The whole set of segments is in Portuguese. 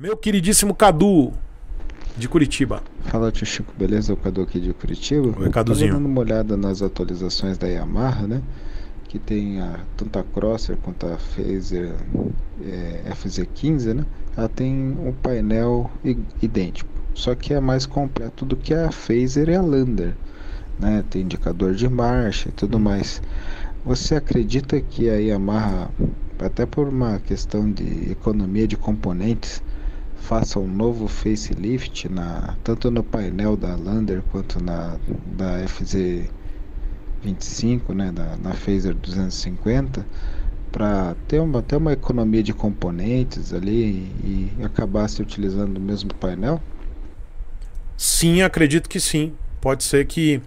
Meu queridíssimo Cadu, de Curitiba. Fala, tio Chico, beleza? O Cadu aqui de Curitiba. Oi, Caduzinho. Estou dando uma olhada nas atualizações da Yamaha, né? Que tem a, tanto a Crosser quanto a Phaser é, FZ15, né? Ela tem um painel idêntico, só que é mais completo do que a Phaser e a Lander, né? Tem indicador de marcha e tudo mais. Você acredita que a Yamaha, até por uma questão de economia de componentes, faça um novo facelift na tanto no painel da Lander quanto na da FZ 25, né, da, na Phaser 250, para ter uma, ter uma economia de componentes ali e, acabar se utilizando o mesmo painel? Sim, acredito que sim. Pode ser que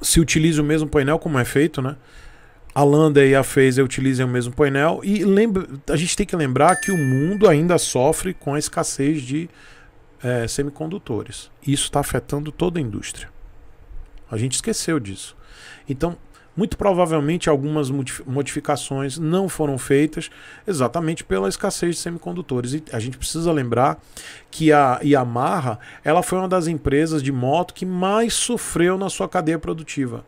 se utilize o mesmo painel como é feito, né? a Lambda e a Phaser utilizem o mesmo painel. E lembra, a gente tem que lembrar que o mundo ainda sofre com a escassez de é, semicondutores. Isso está afetando toda a indústria. A gente esqueceu disso. Então, muito provavelmente algumas modificações não foram feitas exatamente pela escassez de semicondutores. E a gente precisa lembrar que a Yamaha ela foi uma das empresas de moto que mais sofreu na sua cadeia produtiva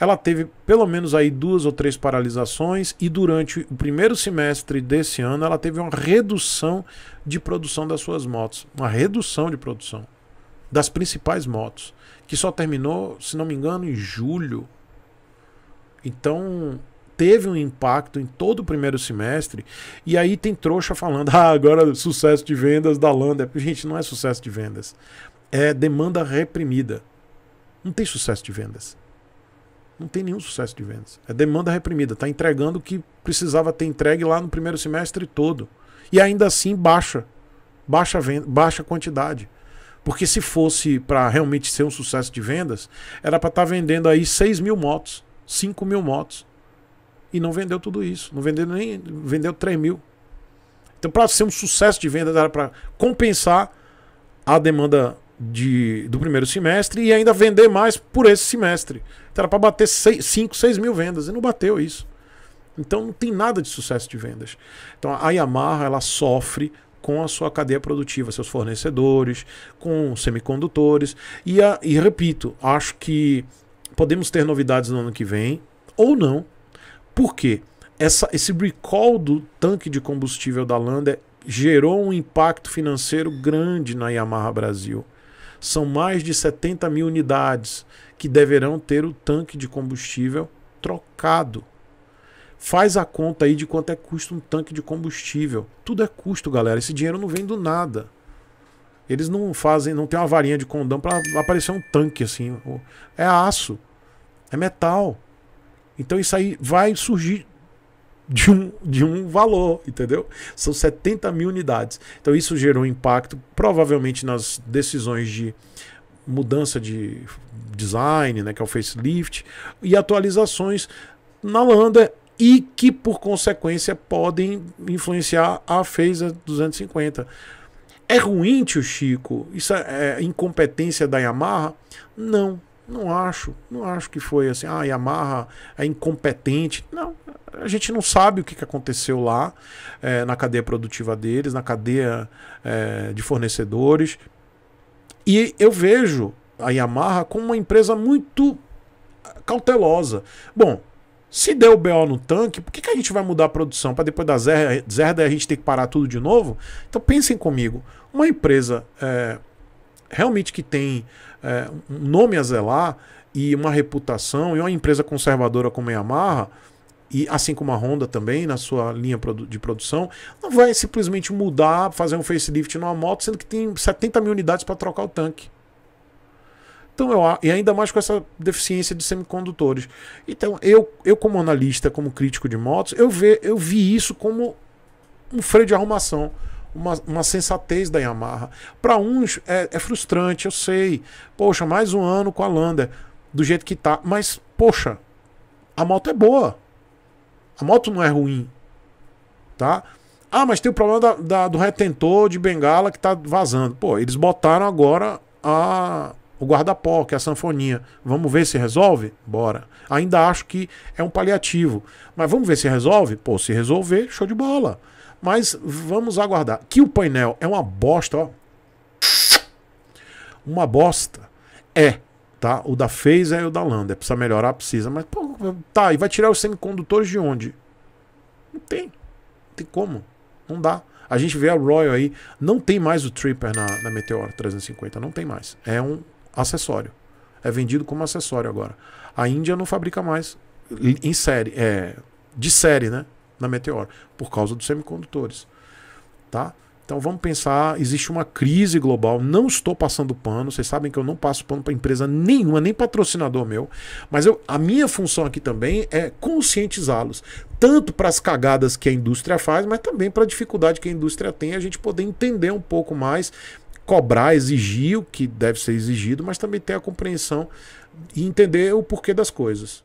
ela teve pelo menos aí duas ou três paralisações e durante o primeiro semestre desse ano ela teve uma redução de produção das suas motos, uma redução de produção das principais motos, que só terminou, se não me engano, em julho. Então, teve um impacto em todo o primeiro semestre. E aí tem trouxa falando: ah, agora sucesso de vendas da Landa. Gente, não é sucesso de vendas. É demanda reprimida. Não tem sucesso de vendas. Não tem nenhum sucesso de vendas. É demanda reprimida. Está entregando o que precisava ter entregue lá no primeiro semestre todo. E ainda assim baixa. Baixa, venda, baixa quantidade. Porque se fosse para realmente ser um sucesso de vendas, era para estar tá vendendo aí 6 mil motos, 5 mil motos. E não vendeu tudo isso. Não vendeu nem. Vendeu 3 mil. Então, para ser um sucesso de vendas, era para compensar a demanda de, do primeiro semestre e ainda vender mais por esse semestre. Então era para bater 5, 6 mil vendas e não bateu isso. Então não tem nada de sucesso de vendas. Então a Yamaha ela sofre com a sua cadeia produtiva, seus fornecedores, com semicondutores. E, a, e repito, acho que podemos ter novidades no ano que vem ou não. Por quê? Essa, esse recall do tanque de combustível da Lander gerou um impacto financeiro grande na Yamaha Brasil. São mais de 70 mil unidades que deverão ter o tanque de combustível trocado. Faz a conta aí de quanto é custo um tanque de combustível. Tudo é custo, galera. Esse dinheiro não vem do nada. Eles não fazem, não tem uma varinha de condão para aparecer um tanque assim. É aço, é metal. Então isso aí vai surgir de um, de um valor, entendeu? São 70 mil unidades. Então isso gerou impacto provavelmente nas decisões de mudança de design, né, que é o facelift, e atualizações na Lander e que por consequência podem influenciar a Phaser 250. É ruim, tio Chico? Isso é, é incompetência da Yamaha? Não, não acho. Não acho que foi assim, ah, a Yamaha é incompetente. Não, a gente não sabe o que aconteceu lá é, na cadeia produtiva deles, na cadeia é, de fornecedores. E eu vejo a Yamaha como uma empresa muito cautelosa. Bom, se deu BO no tanque, por que, que a gente vai mudar a produção? Para depois da Zerda a gente ter que parar tudo de novo? Então pensem comigo, uma empresa é, realmente que tem é, um nome a zelar e uma reputação, e uma empresa conservadora como a Yamaha, e assim como a Honda também na sua linha de produção, não vai simplesmente mudar, fazer um facelift numa moto, sendo que tem 70 mil unidades para trocar o tanque. Então, eu, e ainda mais com essa deficiência de semicondutores. Então, eu, eu como analista, como crítico de motos, eu, ve, eu vi isso como um freio de arrumação, uma, uma sensatez da Yamaha. Para uns é, é frustrante, eu sei. Poxa, mais um ano com a Lander, do jeito que tá. Mas, poxa, a moto é boa a moto não é ruim, tá? Ah, mas tem o problema da, da, do retentor de bengala que tá vazando. Pô, eles botaram agora a, o guarda-pó, que é a sanfoninha. Vamos ver se resolve? Bora. Ainda acho que é um paliativo. Mas vamos ver se resolve? Pô, se resolver, show de bola. Mas vamos aguardar. Que o painel é uma bosta, ó. Uma bosta. É, tá? O da Phase e o da Lander. Precisa melhorar, precisa. Mas, pô, Tá, e vai tirar os semicondutores de onde? Não tem. Não tem como. Não dá. A gente vê a Royal aí, não tem mais o Tripper na, na Meteor 350, não tem mais. É um acessório. É vendido como acessório agora. A Índia não fabrica mais em série, é, de série, né, na Meteor, por causa dos semicondutores, tá? Então vamos pensar, existe uma crise global, não estou passando pano, vocês sabem que eu não passo pano para empresa nenhuma, nem patrocinador meu, mas eu, a minha função aqui também é conscientizá-los, tanto para as cagadas que a indústria faz, mas também para a dificuldade que a indústria tem, a gente poder entender um pouco mais, cobrar, exigir o que deve ser exigido, mas também ter a compreensão e entender o porquê das coisas.